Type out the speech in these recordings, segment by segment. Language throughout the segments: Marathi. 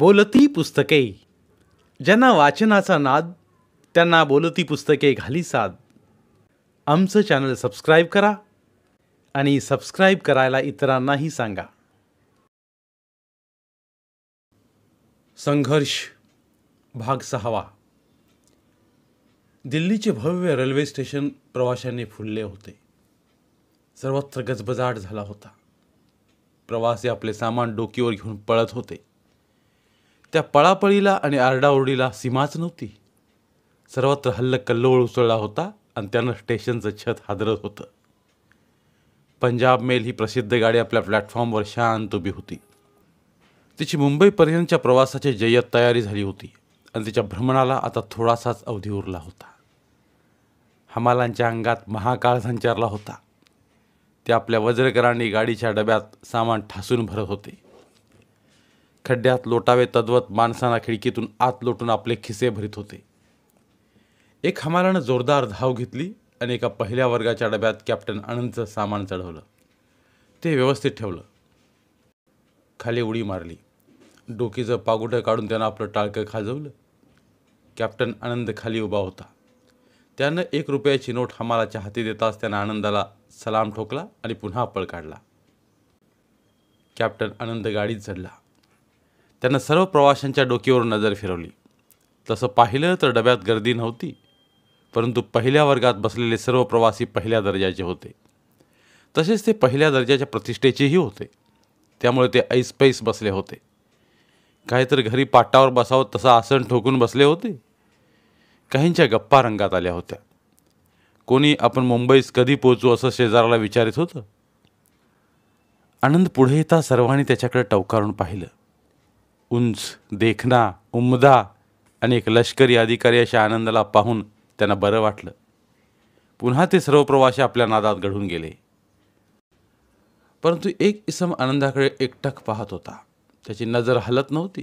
बोलती पुस्तके ज्यांना वाचनाचा नाद त्यांना बोलती पुस्तके घाली साद आमचं चॅनल सबस्क्राईब करा आणि सबस्क्राईब करायला इतरांनाही सांगा संघर्ष भाग सहावा दिल्लीचे भव्य रेल्वे स्टेशन प्रवाशांनी फुलले होते सर्वत्र गजबजाट झाला होता प्रवासी आपले सामान डोकीवर घेऊन पळत होते त्या पळापळीला आणि आरडाओरडीला सीमाच नव्हती सर्वत्र हल्ल कल्लोळ उसळला होता आणि त्यानं स्टेशनचं छत हादरत होतं पंजाब मेल ही प्रसिद्ध गाडी आपल्या प्लॅटफॉर्मवर शांत उभी होती तिची मुंबईपर्यंतच्या प्रवासाची जय्यत तयारी झाली होती आणि तिच्या भ्रमणाला आता थोडासाच अवधी उरला होता हमालांच्या अंगात महाकाळ संचारला होता ते आपल्या वज्रकरांनी गाडीच्या डब्यात सामान ठासून भरत होते खड्ड्यात लोटावे तद्वत माणसांना खिडकीतून आत लोटून आपले खिसे भरीत होते एक हमालानं जोरदार धाव घेतली आणि एका पहिल्या वर्गाच्या डब्यात कॅप्टन आनंदचं सामान चढवलं ते व्यवस्थित ठेवलं खाली उडी मारली डोकीचं पागुटं काढून त्यानं आपलं टाळकं खाजवलं कॅप्टन आनंद खाली उभा होता त्यानं एक रुपयाची नोट हमालाच्या हाती देताच त्यानं आनंदाला सलाम ठोकला आणि पुन्हा पळ काढला कॅप्टन आनंद गाडीत चढला त्यांना सर्व प्रवाशांच्या डोकीवर नजर फिरवली तसं पाहिलं तर डब्यात गर्दी नव्हती परंतु पहिल्या वर्गात बसलेले सर्व प्रवासी पहिल्या दर्जाचे होते तसेच ते पहिल्या दर्जाच्या प्रतिष्ठेचेही होते त्यामुळे ते ऐसपैस बसले होते काहीतरी घरी पाटावर बसावं तसं आसन ठोकून बसले होते काहींच्या गप्पा रंगात आल्या होत्या कोणी आपण मुंबईस कधी पोचू असं शेजाराला विचारित होतं आनंद पुढे येता सर्वांनी त्याच्याकडे टवकारून पाहिलं उंच देखना उमदा आणि एक लष्करी अधिकारी अशा आनंदाला पाहून त्यांना बरं वाटलं पुन्हा ते सर्व प्रवासी आपल्या नादात घडून गेले परंतु एक इसम आनंदाकडे एकटक पाहत होता त्याची नजर हलत नव्हती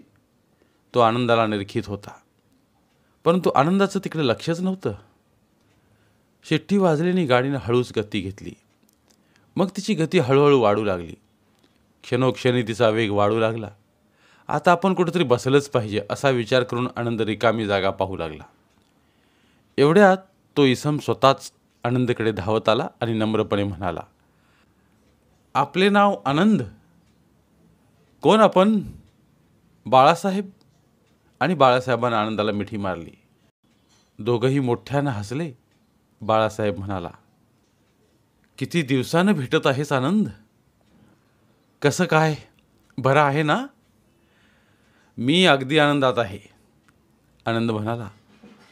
तो आनंदाला निरखित होता परंतु आनंदाचं तिकडे लक्षच नव्हतं शेट्टी वाजलेली गाडीनं हळूच गती घेतली मग तिची गती हळूहळू वाढू लागली क्षणोक्षणी तिचा वेग वाढू लागला आता आपण कुठेतरी बसलंच पाहिजे असा विचार करून आनंद रिकामी जागा पाहू लागला एवढ्यात तो इसम स्वतःच आनंदकडे धावत आला आणि नम्रपणे म्हणाला आपले नाव आनंद कोण आपण बाळासाहेब आणि बाळासाहेबांना आनंदाला मिठी मारली दोघंही मोठ्यानं हसले बाळासाहेब म्हणाला किती दिवसानं भेटत आहेस आनंद कसं काय बरं आहे ना मी अगदी आनंदात आहे आनंद म्हणाला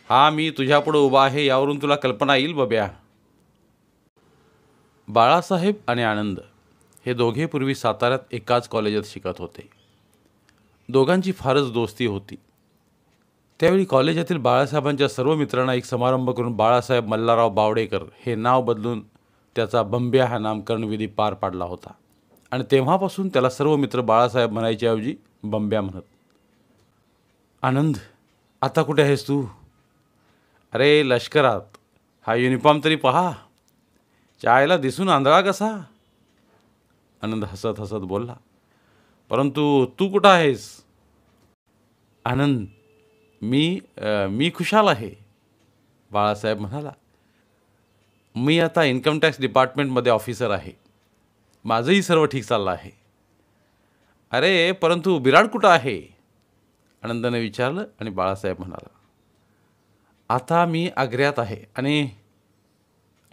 हा मी तुझ्यापुढं उभा आहे यावरून तुला कल्पना येईल बब्या बाळासाहेब आणि आनंद हे दोघे पूर्वी साताऱ्यात एकाच कॉलेजात शिकत होते दोघांची फारच दोस्ती होती त्यावेळी कॉलेजातील बाळासाहेबांच्या सर्व मित्रांना एक समारंभ करून बाळासाहेब मल्लाराव बावडेकर हे नाव बदलून त्याचा बंब्या हा नामकरणविधी पार पाडला होता आणि तेव्हापासून त्याला सर्व मित्र बाळासाहेब म्हणायच्याऐवजी बंब्या म्हणत आनंद आता कुठे आहेस तू अरे लष्करात हा युनिफॉर्म तरी पहा चायला दिसून आंधळा कसा आनंद हसत हसत बोलला परंतु तू कुठं आहेस आनंद मी आ, मी खुशाल आहे बाळासाहेब म्हणाला मी आता इन्कम टॅक्स डिपार्टमेंटमध्ये ऑफिसर आहे माझंही सर्व ठीक चाललं आहे अरे परंतु बिराड कुठं आहे आनंदाने विचारलं आणि बाळासाहेब म्हणाला आता मी आग्र्यात आहे आणि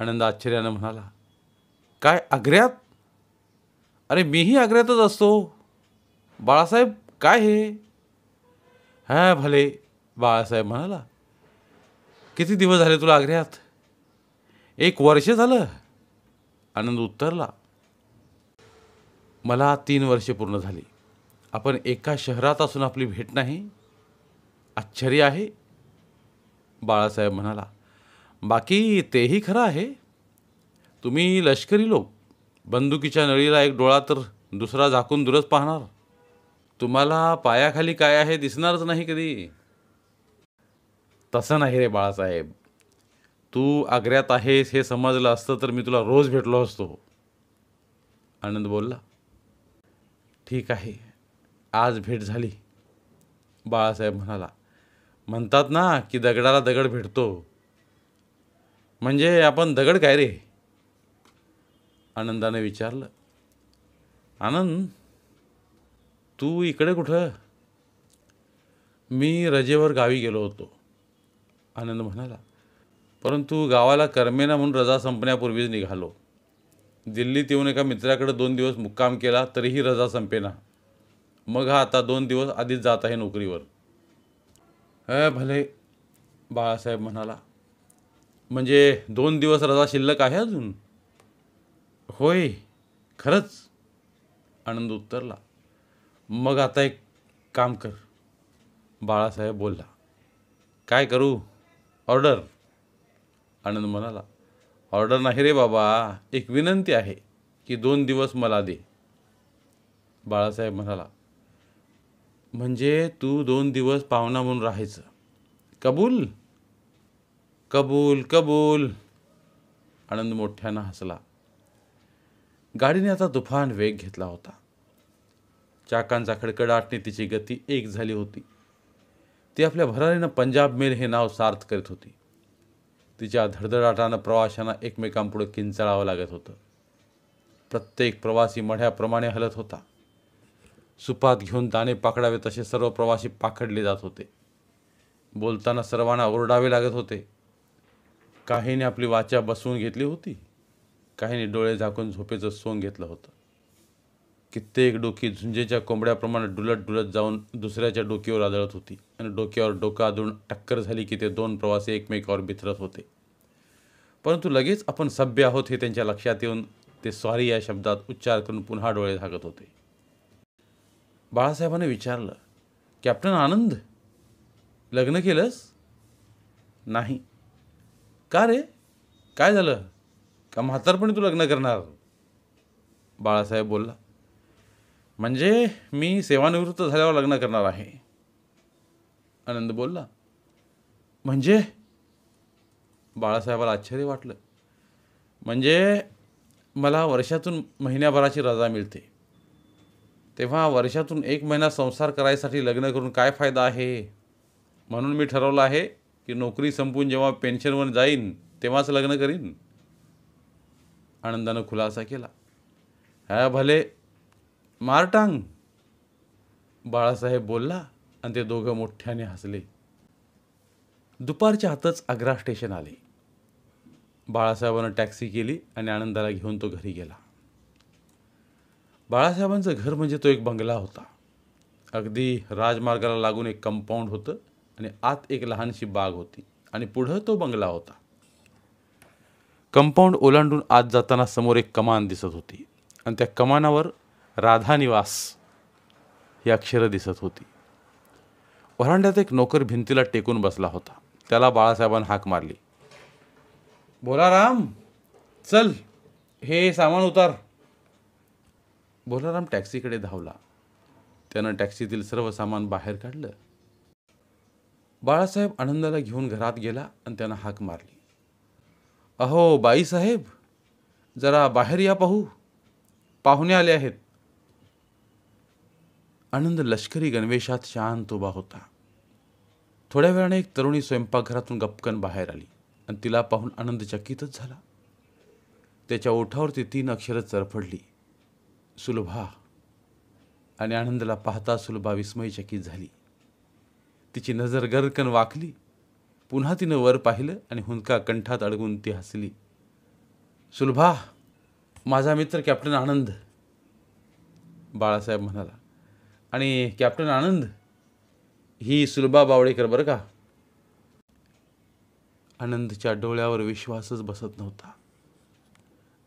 आनंद आश्चर्यानं म्हणाला काय आग्र्यात अरे मीही आग्र्यातच असतो बाळासाहेब काय हे हां भले बाळासाहेब म्हणाला किती दिवस झाले तुला आग्र्यात एक वर्ष झालं आनंद उत्तरला मला तीन वर्षे पूर्ण झाली आपण एका शहरात असून आपली भेट नाही आश्चर्य आहे बाळासाहेब म्हणाला बाकी तेही खरं आहे तुम्ही लष्करी लोक बंदुकीच्या नळीला एक डोळा तर दुसरा झाकून दूरच पाहणार तुम्हाला पायाखाली काय आहे दिसणारच नाही कधी तसं नाही रे बाळासाहेब तू आग्र्यात आहेस हे समजलं असतं तर मी तुला रोज भेटलो असतो आनंद बोलला ठीक आहे आज भेट झाली बाळासाहेब म्हणाला म्हणतात ना की दगडाला दगड भेटतो म्हणजे आपण दगड काय रे आनंदाने विचारलं आनंद तू इकडे कुठं मी रजेवर गावी गेलो होतो आनंद म्हणाला परंतु गावाला कर्मेना म्हणून रजा संपण्यापूर्वीच निघालो दिल्लीत येऊन एका मित्राकडे दोन दिवस मुक्काम केला तरीही रजा संपेना मग हा आता दोन दिवस आधीच जात आहे नोकरीवर अ भले बाळासाहेब म्हणाला म्हणजे दोन दिवस रजा शिल्लक आहे अजून होय खरंच आनंद उत्तरला मग आता एक काम कर बाळासाहेब बोलला काय करू ऑर्डर आनंद म्हणाला ऑर्डर नाही रे बाबा एक विनंती आहे की दोन दिवस मला दे बाळासाहेब म्हणाला म्हणजे तू दोन दिवस पाहुणा म्हणून राहायचं कबूल कबूल कबूल आनंद मोठ्यानं हसला गाडीने आता तुफान वेग घेतला होता चाकांचा खडखडाटने तिची गती एक झाली होती ती आपल्या भरारीनं पंजाब मेल हे नाव सार्थ करीत होती तिच्या धडधडाटानं प्रवाशांना एकमेकांपुढे किंचाळावं लागत होतं प्रत्येक प्रवासी मढ्याप्रमाणे हलत होता सुपात घेऊन दाणे पाकडावे तसे सर्व प्रवासी पाखडले जात होते बोलताना सर्वांना ओरडावे लागत होते काहीने आपली वाचा बसवून घेतली होती काहीने डोळे झाकून झोपेचं सोंग घेतलं होतं कित्येक डोकी झुंजेच्या कोंबड्याप्रमाणे डुलत डुलत जाऊन दुसऱ्याच्या डोक्यावर आदळत होती आणि डोक्यावर डोका आदळून टक्कर झाली की ते दोन प्रवासी एकमेकावर बिथरत होते परंतु लगेच आपण सभ्य आहोत हे त्यांच्या लक्षात येऊन ते स्वारी या शब्दात उच्चार करून पुन्हा डोळे झाकत होते बाळासाहेबाने विचारलं कॅप्टन आनंद लग्न केलंस नाही का रे काय झालं का म्हातारपणे तू लग्न करणार बाळासाहेब बोलला म्हणजे मी सेवानिवृत्त झाल्यावर लग्न करणार आहे आनंद बोलला म्हणजे बाळासाहेबाला आश्चर्य वाटलं म्हणजे मला वर्षातून महिन्याभराची रजा मिळते तेव्हा वर्षातून एक महिना संसार करायसाठी लग्न करून काय फायदा आहे म्हणून मी ठरवलं आहे की नोकरी संपून जेव्हा पेन्शनवर जाईन तेव्हाच लग्न करीन आनंदानं खुलासा केला ह्या भले मारटांग बाळासाहेब बोलला आणि ते दोघं मोठ्याने हसले दुपारच्या हातच आग्रा स्टेशन आले बाळासाहेबानं टॅक्सी केली आणि आनंदाला घेऊन तो घरी गेला बाळासाहेबांचं घर म्हणजे तो एक बंगला होता अगदी राजमार्गाला लागून एक कंपाऊंड होतं आणि आत एक लहानशी बाग होती आणि पुढं तो बंगला होता कंपाऊंड ओलांडून आत जाताना समोर एक कमान दिसत होती आणि त्या कमानावर राधानिवास ही अक्षरं दिसत होती वरांड्यात एक नोकर भिंतीला टेकून बसला होता त्याला बाळासाहेबांना हाक मारली बोला राम चल हे सामान उतार भोलाराम टॅक्सीकडे धावला त्यानं टॅक्सीतील सर्व सामान बाहेर काढलं बाळासाहेब आनंदाला घेऊन घरात गेला आणि त्यानं हाक मारली अहो बाईसाहेब जरा बाहेर या पाहू पाहुणे आले आहेत आनंद लष्करी गणवेशात शांत उभा होता थोड्या वेळाने एक तरुणी स्वयंपाकघरातून गपकन बाहेर आली आणि तिला पाहून आनंद चकितच झाला त्याच्या ओठावरती तीन अक्षरं चरफडली सुलभा आणि आनंदला पाहता सुलभा विस्मयचकित झाली तिची नजर गरकन वाकली पुन्हा तिनं वर पाहिलं आणि हुंदका कंठात अडगून ती हसली सुलभा माझा मित्र कॅप्टन आनंद बाळासाहेब म्हणाला आणि कॅप्टन आनंद ही सुलभा बावडेकर बरं का आनंदच्या डोळ्यावर विश्वासच बसत नव्हता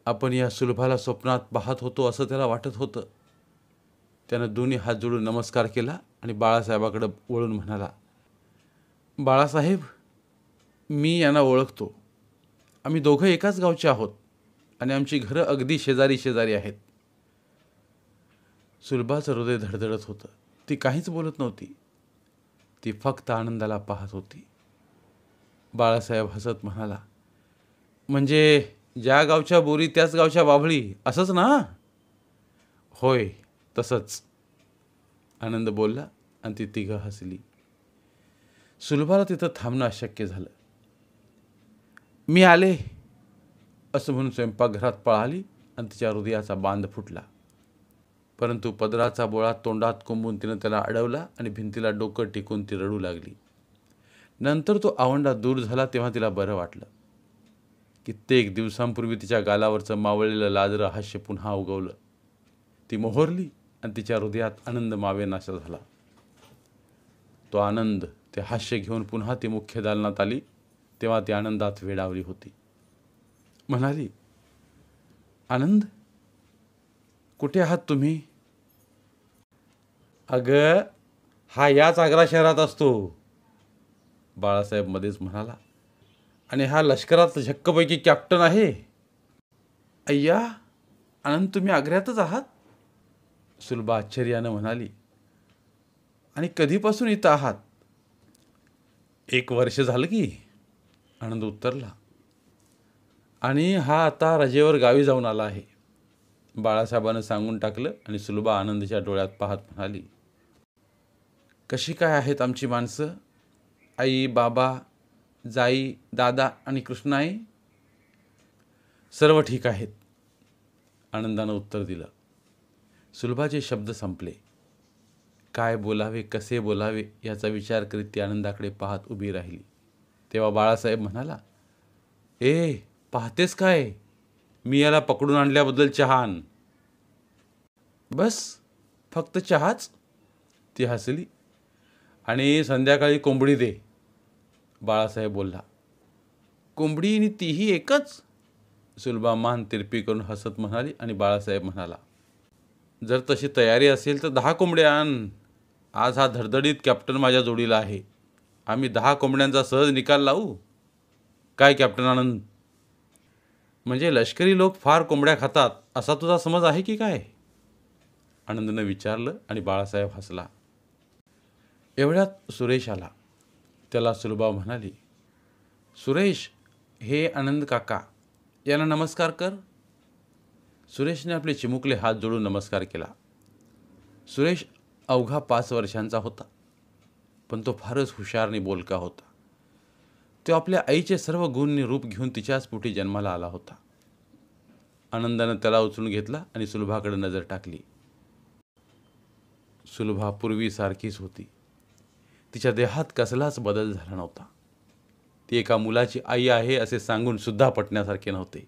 आपण या सुलभाला स्वप्नात पाहत होतो असं त्याला वाटत होतं त्यानं दोन्ही हात जोडून नमस्कार केला आणि बाळासाहेबाकडं वळून म्हणाला बाळासाहेब मी यांना ओळखतो आम्ही दोघं एकाच गावचे आहोत आणि आमची घरं अगदी शेजारी शेजारी आहेत सुलभाचं हृदय धडधडत होतं ती काहीच बोलत नव्हती ती फक्त आनंदाला पाहत होती बाळासाहेब हसत म्हणाला म्हणजे ज्या गावच्या बोरी त्याच गावच्या बाभळी असंच ना होय तसंच आनंद बोलला आणि ती तिघं हसली सुलभाला तिथं थांबणं अशक्य झालं मी आले असं म्हणून स्वयंपाकघरात पळाली आणि तिच्या हृदयाचा बांध फुटला परंतु पदराचा बोळा तोंडात कोंबून तिनं त्याला अडवला आणि भिंतीला डोकं टिकून ती रडू लागली नंतर तो आवंडा दूर झाला तेव्हा तिला बरं वाटलं कित्येक दिवसांपूर्वी तिच्या गालावरचं मावळलेलं लाजरं हास्य पुन्हा उगवलं ती मोहरली आणि तिच्या हृदयात आनंद मावेनाशा झाला तो आनंद ते हास्य घेऊन पुन्हा ती मुख्य दालनात आली तेव्हा ती आनंदात वेडावली होती म्हणाली आनंद कुठे आहात तुम्ही अगं हा याच आग्रा शहरात असतो बाळासाहेब मध्येच म्हणाला आणि हा लष्करात झक्कपैकी कॅप्टन आहे अय्या आनंद तुम्ही आग्र्यातच आहात सुलभा आश्चर्यानं म्हणाली आणि कधीपासून इथं आहात एक वर्ष झालं की आनंद उत्तरला आणि हा आता रजेवर गावी जाऊन आला आहे बाळासाहेबानं सांगून टाकलं आणि सुलभा आनंदच्या डोळ्यात पाहत म्हणाली कशी काय आहेत आमची माणसं आई बाबा जाई दादा आणि कृष्णाई सर्व ठीक आहेत आनंदानं उत्तर दिलं सुलभाचे शब्द संपले काय बोलावे कसे बोलावे याचा विचार करीत ती आनंदाकडे पाहत उभी राहिली तेव्हा बाळासाहेब म्हणाला ए पाहतेस काय मी याला पकडून आणल्याबद्दल चहान बस फक्त चहाच ती हसली आणि संध्याकाळी कोंबडी दे बाळासाहेब बोलला आणि तीही एकच सुलभा मान तिरपी करून हसत म्हणाली आणि बाळासाहेब म्हणाला जर तशी तयारी असेल तर दहा कोंबड्या आण आज हा धडधडीत कॅप्टन माझ्या जोडीला आहे आम्ही दहा कोंबड्यांचा सहज निकाल लावू काय कॅप्टन आनंद म्हणजे लष्करी लोक फार कोंबड्या खातात असा तुझा समज आहे की काय आनंदनं विचारलं आणि बाळासाहेब हसला एवढ्यात सुरेश आला त्याला सुलभाव म्हणाली सुरेश हे आनंद काका यांना नमस्कार कर सुरेशने आपले चिमुकले हात जोडून नमस्कार केला सुरेश अवघा पाच वर्षांचा होता पण तो फारच हुशारने बोलका होता तो आपल्या आईचे सर्व गुणने रूप घेऊन तिच्याच पुढे जन्माला आला होता आनंदानं त्याला उचलून घेतला आणि सुलभाकडे नजर टाकली सुलभा पूर्वीसारखीच होती तिच्या देहात कसलाच बदल झाला नव्हता ती एका मुलाची आई आहे असे सांगून सुद्धा पटण्यासारखे नव्हते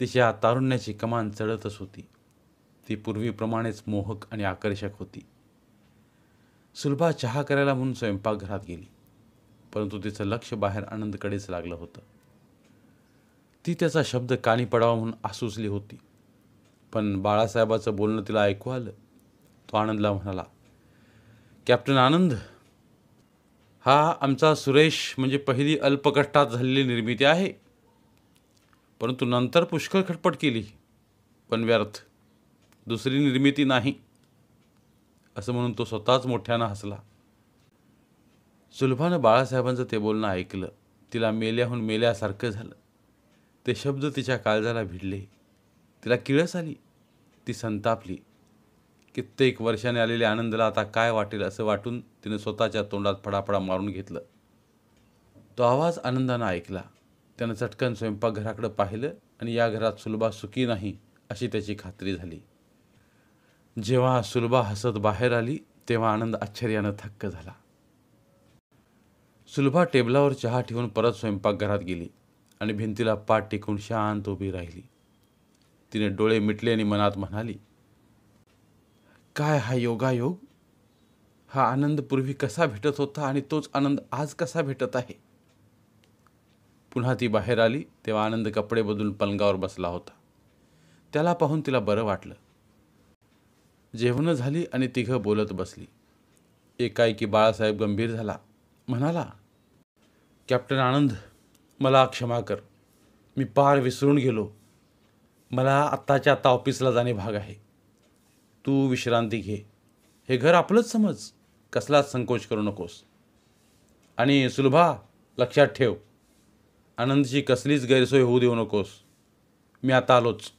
तिच्या तारुण्याची कमान चढतच होती ती पूर्वीप्रमाणेच मोहक आणि आकर्षक होती सुलभा चहा करायला म्हणून स्वयंपाकघरात गेली परंतु तिचं लक्ष बाहेर आनंदकडेच लागलं होतं ती त्याचा शब्द कानी पडावा म्हणून आसुसली होती पण बाळासाहेबाचं बोलणं तिला ऐकू आलं तो आनंदला म्हणाला कॅप्टन आनंद हा आमचा सुरेश म्हणजे पहिली अल्पकष्टात झालेली निर्मिती आहे परंतु नंतर पुष्कळ खटपट केली पण व्यर्थ दुसरी निर्मिती नाही असं म्हणून तो स्वतःच मोठ्यानं हसला सुलभानं बाळासाहेबांचं ते बोलणं ऐकलं तिला मेल्याहून मेल्यासारखं झालं ते शब्द तिच्या काळजाला भिडले तिला किळस आली ती संतापली कित्येक वर्षाने आलेल्या आनंदाला आता काय वाटेल असं वाटून तिने स्वतःच्या तोंडात फडाफडा मारून घेतलं तो आवाज आनंदानं ऐकला त्यानं चटकन स्वयंपाकघराकडे पाहिलं आणि या घरात सुलभा सुखी नाही अशी त्याची खात्री झाली जेव्हा सुलभा हसत बाहेर आली तेव्हा आनंद आश्चर्यानं थक्क झाला सुलभा टेबलावर चहा ठेवून परत स्वयंपाकघरात गेली आणि भिंतीला पाठ टेकून शांत उभी राहिली तिने डोळे मिटले आणि मनात म्हणाली काय हा योगायोग हा आनंद पूर्वी कसा भेटत होता आणि तोच आनंद आज कसा भेटत आहे पुन्हा ती बाहेर आली तेव्हा आनंद कपडे बदलून पलंगावर बसला होता त्याला पाहून तिला बरं वाटलं जेवणं झाली आणि तिघं बोलत बसली एकाएकी बाळासाहेब गंभीर झाला म्हणाला कॅप्टन आनंद मला क्षमा कर मी पार विसरून गेलो मला आत्ताच्या आत्ता ऑफिसला जाणे भाग आहे तू विश्रांती घे हे घर आपलंच समज कसलाच संकोच करू नकोस आणि सुलभा लक्षात ठेव आनंदची कसलीच गैरसोय होऊ देऊ नकोस मी आता आलोच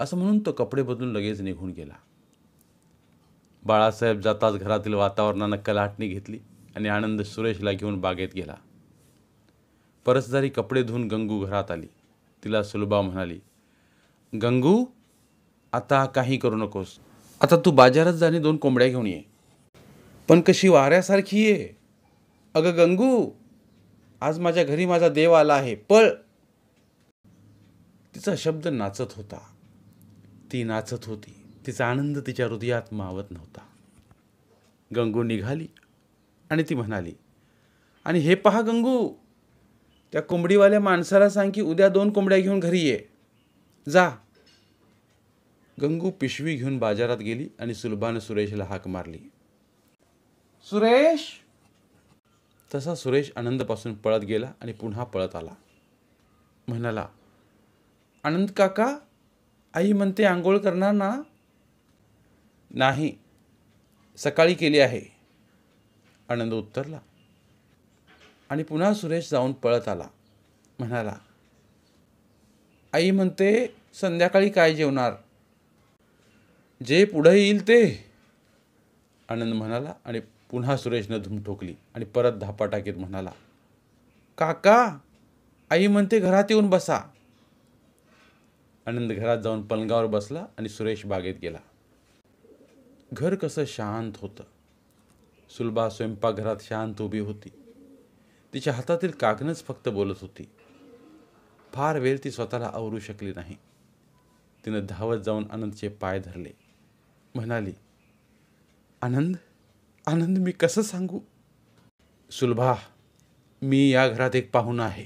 असं म्हणून तो कपडे बदलून लगेच निघून गेला बाळासाहेब जाताच घरातील वातावरणानं कलाटणी घेतली आणि आनंद सुरेशला घेऊन बागेत गेला परसदारी कपडे धुवून गंगू घरात आली तिला सुलभा म्हणाली गंगू आता काही करू नकोस आता तू बाजारात जाणे दोन कोंबड्या घेऊन ये पण कशी वाऱ्यासारखी ये अगं गंगू आज माझ्या घरी माझा देव आला आहे पळ तिचा शब्द नाचत होता ती नाचत होती तिचा आनंद तिच्या हृदयात मावत नव्हता गंगू निघाली आणि ती म्हणाली आणि हे पहा गंगू त्या कोंबडीवाल्या माणसाला सांग की उद्या दोन कोंबड्या घेऊन घरी ये जा गंगू पिशवी घेऊन बाजारात गेली आणि सुलभानं सुरेशला हाक मारली सुरेश तसा सुरेश आनंदपासून पळत गेला आणि पुन्हा पळत आला म्हणाला आनंद काका आई म्हणते आंघोळ करणार ना नाही सकाळी केली आहे आनंद उत्तरला आणि पुन्हा सुरेश जाऊन पळत आला म्हणाला आई म्हणते संध्याकाळी काय जेवणार जे पुढं येईल ते आनंद म्हणाला आणि पुन्हा सुरेशनं धूम ठोकली आणि परत धापा टाकीत म्हणाला काका आई म्हणते घरात येऊन बसा आनंद घरात जाऊन पलंगावर बसला आणि सुरेश बागेत गेला घर कसं शांत होतं सुलभा स्वयंपाकघरात शांत उभी होती तिच्या हातातील काकणंच फक्त बोलत होती फार वेळ ती स्वतःला आवरू शकली नाही तिनं धावत जाऊन आनंदचे पाय धरले म्हणाली आनंद आनंद मी कसं सांगू सुलभा मी या घरात एक पाहुणा आहे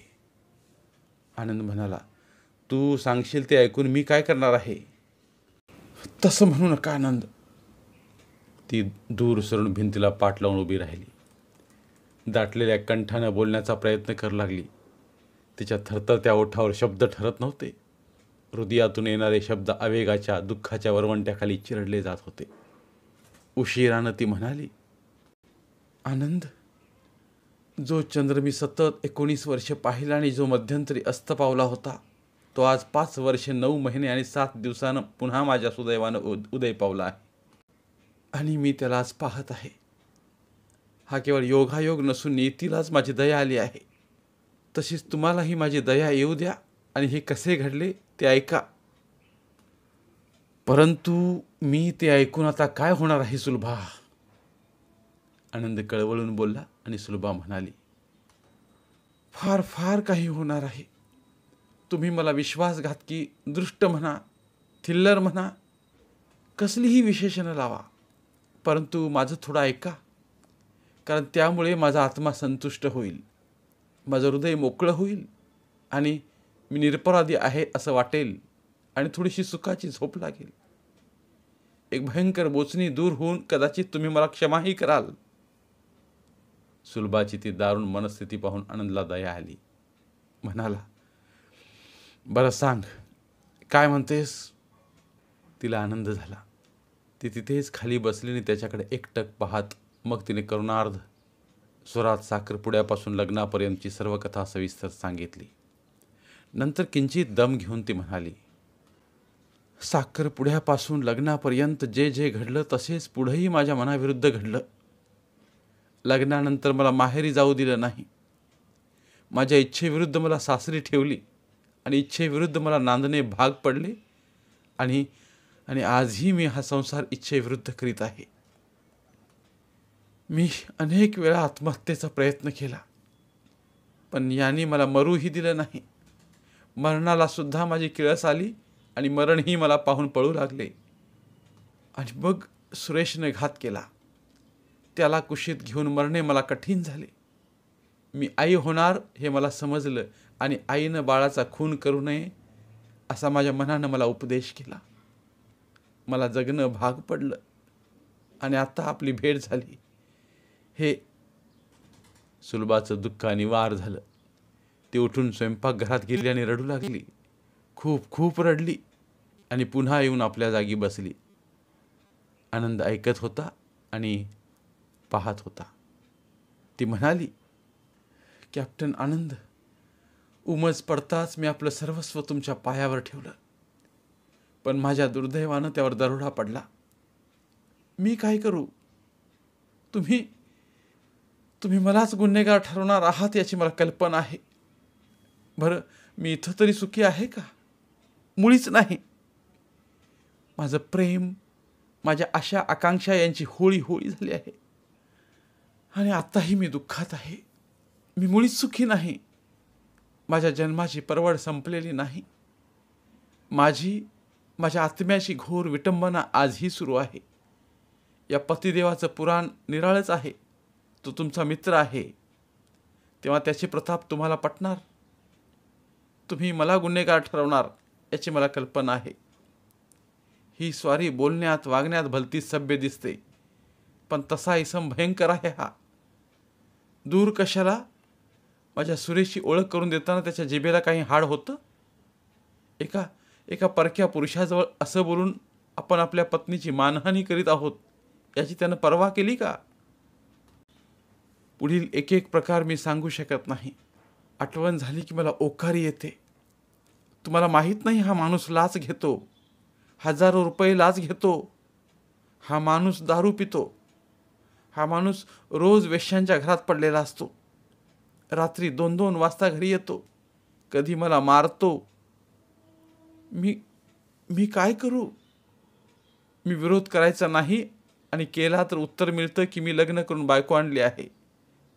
आनंद म्हणाला तू सांगशील ते ऐकून मी काय करणार आहे तसं म्हणू नका आनंद ती दूर सरून भिंतीला पाठ लावून उभी राहिली दाटलेल्या कंठानं बोलण्याचा प्रयत्न करू लागली तिच्या थरथरत्या ओठावर शब्द ठरत नव्हते हृदयातून येणारे शब्द आवेगाच्या दुःखाच्या वरवंट्याखाली चिरडले जात होते उशिरानं ती म्हणाली आनंद जो चंद्र मी सतत एकोणीस वर्ष पाहिला आणि जो मध्यंतरी अस्त पावला होता तो आज पाच वर्ष नऊ महिने आणि सात दिवसानं पुन्हा माझ्या सुदैवानं उद उदय पावला आहे आणि मी त्याला आज पाहत आहे हा केवळ योगायोग नसून नीतीलाच माझी दया आली आहे तशीच तुम्हालाही माझी दया येऊ द्या आणि हे कसे घडले ते ऐका परंतु मी ते ऐकून आता काय होणार आहे सुलभा आनंद कळवळून बोलला आणि सुलभा म्हणाली फार फार काही होणार आहे तुम्ही मला की दृष्ट म्हणा थिल्लर म्हणा कसलीही विशेषणं लावा परंतु माझं थोडं ऐका कारण त्यामुळे माझा आत्मा संतुष्ट होईल माझं हृदय मोकळं होईल आणि मी निरपराधी आहे असं वाटेल आणि थोडीशी सुखाची झोप लागेल एक भयंकर बोचणी दूर होऊन कदाचित तुम्ही मला क्षमाही कराल सुलभाची ती दारुण मनस्थिती पाहून आनंदला दया आली म्हणाला बरं सांग काय म्हणतेस तिला आनंद झाला ती तिथेच खाली आणि त्याच्याकडे एकटक पाहत मग तिने करुणार्ध स्वरात साखरपुड्यापासून लग्नापर्यंतची सर्व कथा सविस्तर सांगितली नंतर किंचित दम घेऊन ती म्हणाली साखर पुढ्यापासून लग्नापर्यंत जे जे घडलं तसेच पुढेही माझ्या मनाविरुद्ध घडलं लग्नानंतर मला माहेरी जाऊ दिलं नाही माझ्या इच्छेविरुद्ध मला सासरी ठेवली आणि इच्छेविरुद्ध मला नांदणे भाग पडले आणि आणि आजही मी हा संसार इच्छेविरुद्ध करीत आहे मी अनेक वेळा आत्महत्येचा प्रयत्न केला पण याने मला मरूही दिलं नाही मरणाला सुद्धा माझी किळस आली आणि मरणही मला पाहून पळू लागले आणि मग सुरेशने घात केला त्याला कुशीत घेऊन मरणे मला कठीण झाले मी आई होणार हे मला समजलं आणि आईनं बाळाचा खून करू नये असा माझ्या मनानं मला उपदेश केला मला जगणं भाग पडलं आणि आता आपली भेट झाली हे सुलभाचं दुःख निवार झालं ती उठून स्वयंपाकघरात गेली आणि रडू लागली खूप खूप रडली आणि पुन्हा येऊन आपल्या जागी बसली आनंद ऐकत होता आणि पाहत होता ती म्हणाली कॅप्टन आनंद उमज पडताच मी आपलं सर्वस्व तुमच्या पायावर ठेवलं पण माझ्या दुर्दैवानं त्यावर दरोडा पडला मी काय करू तुम्ही तुम्ही मलाच गुन्हेगार ठरवणार आहात याची मला कल्पना आहे बरं मी इथं तरी सुखी आहे का मुळीच नाही माझं प्रेम माझ्या आशा आकांक्षा यांची होळी होळी झाली आहे आणि आत्ताही मी दुःखात आहे मी मुळीच सुखी नाही माझ्या जन्माची परवड संपलेली नाही माझी माझ्या आत्म्याची घोर विटंबना आजही सुरू आहे या पतिदेवाचं पुराण निराळच आहे तो तुमचा मित्र आहे तेव्हा त्याची प्रताप तुम्हाला पटणार तुम्ही मला गुन्हेगार ठरवणार याची मला कल्पना आहे ही स्वारी बोलण्यात वागण्यात भलती सभ्य दिसते पण तसा इसम भयंकर आहे हा दूर कशाला माझ्या सुरेशी ओळख करून देताना त्याच्या जिभेला काही हाड होतं एका एका परक्या पुरुषाजवळ असं बोलून आपण आपल्या पत्नीची मानहानी करीत आहोत याची त्यानं परवा केली का पुढील एक एक प्रकार मी सांगू शकत नाही आठवण झाली की मला ओकारी येते तुम्हाला माहीत नाही हा माणूस लाच घेतो हजारो रुपये लाच घेतो हा माणूस दारू पितो हा माणूस रोज वेश्यांच्या घरात पडलेला असतो रात्री दोन दोन वाजता घरी येतो कधी मला मारतो मी मी काय करू मी विरोध करायचा नाही आणि केला तर उत्तर मिळतं की मी लग्न करून बायको आणली आहे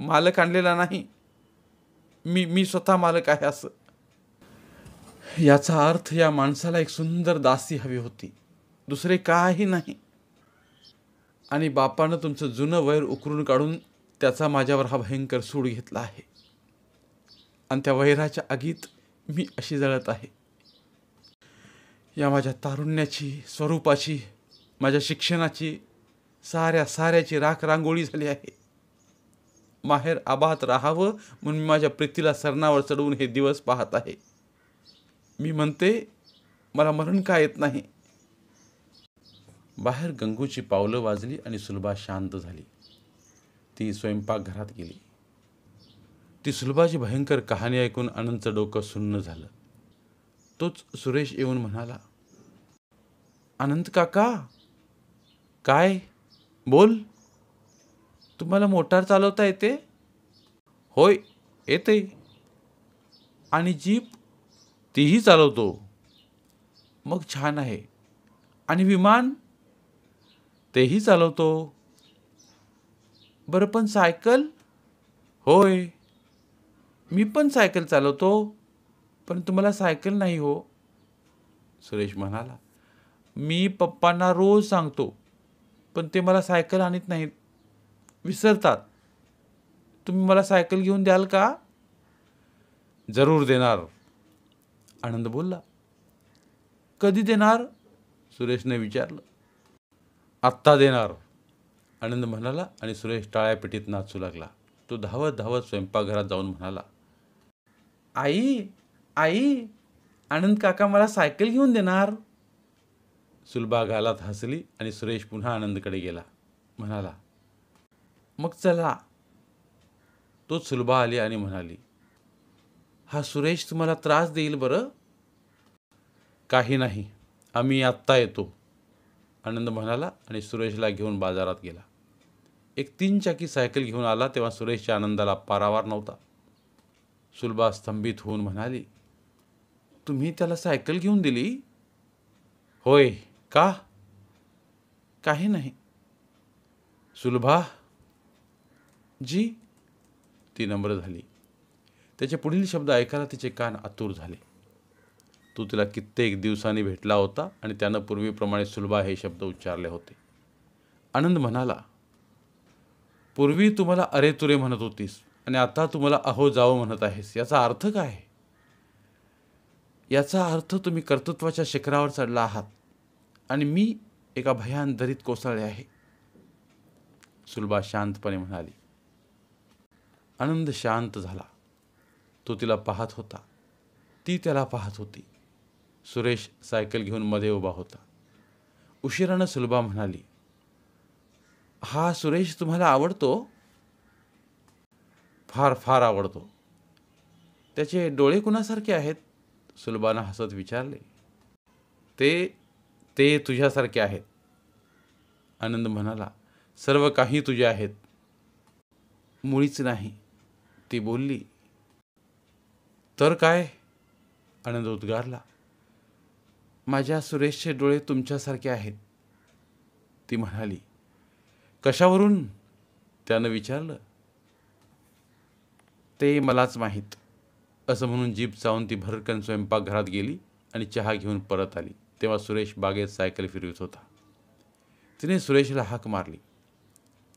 मालक आणलेला नाही मी मी स्वतः मालक आहे असं याचा अर्थ या माणसाला एक सुंदर दासी हवी होती दुसरे काही नाही आणि बापानं तुमचं जुनं वैर उकरून काढून त्याचा माझ्यावर हा भयंकर सूड घेतला आहे आणि त्या वैराच्या आगीत मी अशी जळत आहे या माझ्या तारुण्याची स्वरूपाची माझ्या शिक्षणाची साऱ्या साऱ्याची राख रांगोळी झाली आहे माहेर आबाहात राहावं म्हणून मी माझ्या प्रीतीला सरणावर चढवून हे दिवस पाहत आहे मी म्हणते मला मरण का येत नाही बाहेर गंगूची पावलं वाजली आणि सुलभा शांत झाली ती स्वयंपाकघरात गेली ती सुलभाची भयंकर कहाणी ऐकून आनंदचं डोकं सुन्न झालं तोच सुरेश येऊन म्हणाला अनंत काका काय बोल तुम्हाला मोटार चालवता येते होय येते आणि जीप तीही चालवतो मग छान आहे आणि विमान तेही चालवतो बरं पण सायकल होय मी पण सायकल चालवतो पण तुम्हाला सायकल नाही हो सुरेश म्हणाला मी पप्पांना रोज सांगतो पण ते मला सायकल आणत नाहीत विसरतात तुम्ही मला सायकल घेऊन द्याल का जरूर देणार आनंद बोलला कधी देणार सुरेशने विचारलं आत्ता देणार आनंद म्हणाला आणि सुरेश टाळ्या पेटीत नाचू लागला तो धावत धावत स्वयंपाकघरात जाऊन म्हणाला आई आई आनंद काका मला सायकल घेऊन देणार सुलभा घालात हसली आणि सुरेश पुन्हा आनंदकडे गेला म्हणाला मग चला तो सुलभा आली आणि म्हणाली हा सुरेश तुम्हाला त्रास देईल बरं काही नाही आम्ही आत्ता येतो आनंद म्हणाला आणि सुरेशला घेऊन बाजारात गेला एक तीन चाकी सायकल घेऊन आला तेव्हा सुरेशच्या आनंदाला पारावार नव्हता सुलभा स्तंभित होऊन म्हणाली तुम्ही त्याला सायकल घेऊन दिली होय का काही नाही सुलभा जी ती नम्र झाली त्याचे पुढील शब्द ऐकायला तिचे कान आतुर झाले तू तिला कित्येक दिवसांनी भेटला होता आणि त्यानं पूर्वीप्रमाणे सुलभा हे शब्द उच्चारले होते आनंद म्हणाला पूर्वी तुम्हाला अरे तुरे म्हणत होतीस आणि आता तुम्हाला अहो जाओ म्हणत आहेस याचा अर्थ काय याचा अर्थ तुम्ही कर्तृत्वाच्या शिखरावर चढला आहात आणि मी एका भयान दरीत कोसळले आहे सुलभा शांतपणे म्हणाली आनंद शांत झाला तो तिला पाहत होता ती त्याला पाहत होती सुरेश सायकल घेऊन मध्ये उभा होता उशिरानं सुलभा म्हणाली हा सुरेश तुम्हाला आवडतो फार फार आवडतो त्याचे डोळे कुणासारखे आहेत सुलभानं हसत विचारले ते ते तुझ्यासारखे आहेत आनंद म्हणाला सर्व काही तुझे आहेत मुळीच नाही ती बोलली तर काय आनंद उद्गारला माझ्या सुरेशचे डोळे तुमच्यासारखे आहेत ती म्हणाली कशावरून त्यानं विचारलं ते मलाच माहीत असं म्हणून जीप जाऊन ती भरकन स्वयंपाकघरात गेली आणि चहा घेऊन परत आली तेव्हा सुरेश बागेत सायकल फिरवित होता तिने सुरेशला हाक मारली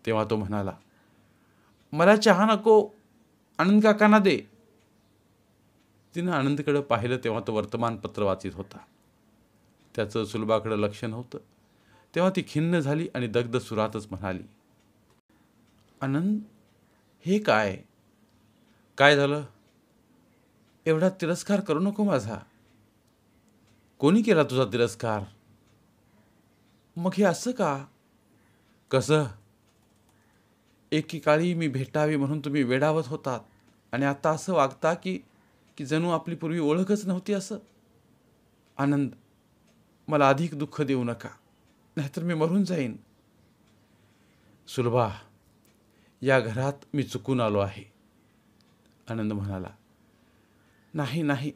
तेव्हा तो म्हणाला मला चहा नको आनंद काकांना दे तिनं आनंदकडं पाहिलं तेव्हा तो वर्तमानपत्र वाचित होता त्याचं सुलभाकडं लक्ष नव्हतं तेव्हा ती खिन्न झाली आणि दग्ध सुरातच म्हणाली आनंद हे काय काय झालं एवढा तिरस्कार करू नको माझा कोणी केला तुझा तिरस्कार मग हे असं का कसं एकेकाळी मी भेटावी म्हणून तुम्ही वेडावत होतात आणि आता असं वागता की की जणू आपली पूर्वी ओळखच नव्हती असं आनंद मला अधिक दुःख देऊ नका नाहीतर मी मरून जाईन सुलभा या घरात मी चुकून आलो आहे आनंद म्हणाला नाही नाही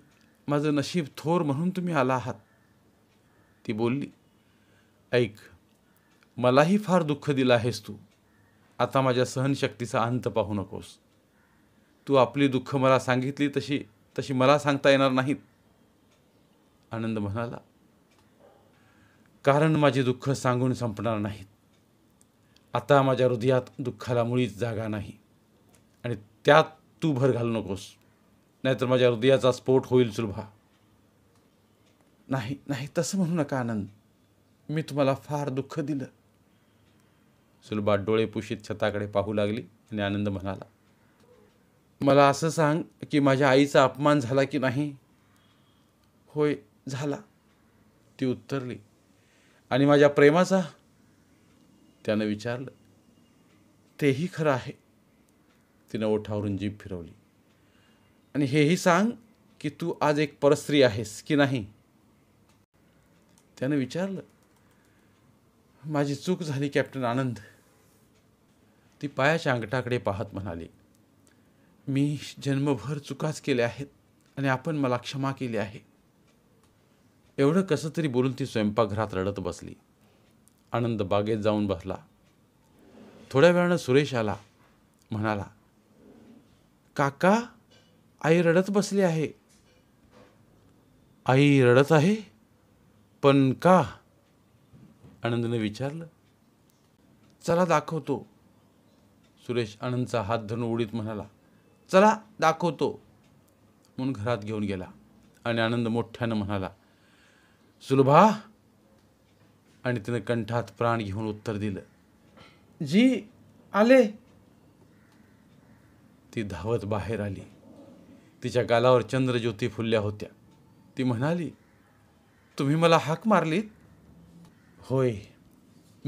माझं नशीब थोर म्हणून तुम्ही आला आहात ती बोलली ऐक मलाही फार दुःख दिलं आहेस तू आता माझ्या सहनशक्तीचा अंत पाहू नकोस तू आपली दुःख मला सांगितली तशी तशी मला सांगता येणार नाहीत आनंद म्हणाला कारण माझी दुःख सांगून संपणार नाहीत आता माझ्या हृदयात दुःखाला मुळीच जागा नाही आणि त्यात तू भर घालू नकोस नाहीतर माझ्या हृदयाचा स्फोट होईल सुलभा नाही नाही तसं म्हणू नका आनंद मी तुम्हाला फार दुःख दिलं सुलभा डोळे पुशीत छताकडे पाहू लागली आणि आनंद म्हणाला मला असं सांग की माझ्या आईचा अपमान झाला की नाही होय झाला ती उत्तरली आणि माझ्या प्रेमाचा त्यानं विचारलं तेही खरं आहे तिनं ओठावरून जीभ फिरवली आणि हेही सांग की तू आज एक परस्त्री आहेस की नाही त्यानं विचारलं माझी चूक झाली कॅप्टन आनंद ती पायाच्या अंगठाकडे पाहत म्हणाली मी जन्मभर चुकाच केल्या आहेत आणि आपण मला क्षमा केली आहे एवढं कसं तरी बोलून ती स्वयंपाकघरात रडत बसली आनंद बागेत जाऊन बसला थोड्या वेळानं सुरेश आला म्हणाला काका आई रडत बसली आहे आई रडत आहे पण का आनंदने विचारलं चला दाखवतो सुरेश आनंदचा हात धरून उडीत म्हणाला चला दाखवतो म्हणून घरात घेऊन गेला आणि आनंद मोठ्यानं म्हणाला सुलभा आणि तिने कंठात प्राण घेऊन उत्तर दिलं जी आले ती धावत बाहेर आली तिच्या गालावर चंद्रज्योती फुलल्या होत्या ती म्हणाली तुम्ही मला हाक मारलीत होय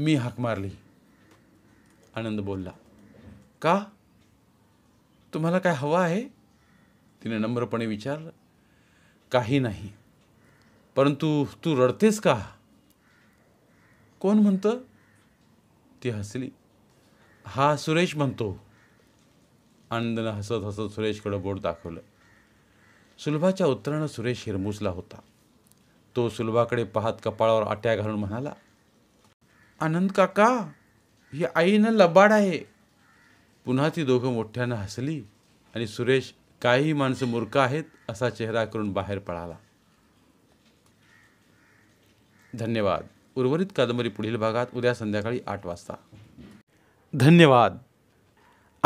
मी हाक मारली आनंद बोलला का तुम्हाला काय हवं आहे तिने नम्रपणे विचारलं काही नाही परंतु तू रडतेस का कोण म्हणतं ती हसली हा सुरेश म्हणतो आनंदनं हसत हसत सुरेशकडं बोट दाखवलं सुलभाच्या उत्तरानं सुरेश हिरमुसला होता तो सुलभाकडे पाहत कपाळावर आट्या घालून म्हणाला आनंद काका ही आईनं लबाड आहे पुन्हा ती दोघं मोठ्यानं हसली आणि सुरेश काही माणसं मूर्ख आहेत असा चेहरा करून बाहेर पळाला धन्यवाद उर्वरित कादंबरी पुढील भागात उद्या संध्याकाळी आठ वाजता धन्यवाद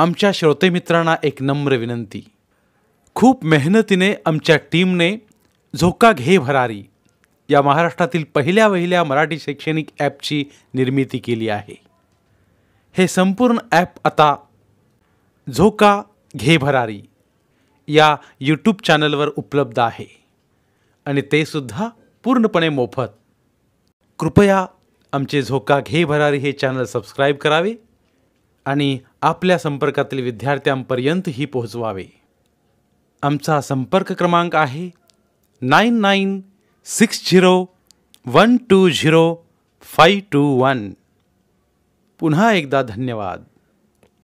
आमच्या श्रोते मित्रांना एक नम्र विनंती खूप मेहनतीने आमच्या टीमने झोका घे भरारी या महाराष्ट्रातील पहिल्या वहिल्या मराठी शैक्षणिक ॲपची निर्मिती केली आहे हे संपूर्ण ॲप आता झोका घे भरारी या यूट्यूब चॅनलवर उपलब्ध आहे आणि ते सुद्धा पूर्णपणे मोफत कृपया आमचे झोका घे भरारी हे चॅनल सबस्क्राईब करावे आणि आपल्या संपर्कातील विद्यार्थ्यांपर्यंतही पोहोचवावे आमचा संपर्क क्रमांक आहे nine nine six zero one two zero five two one पुन्हा एकदा धन्यवाद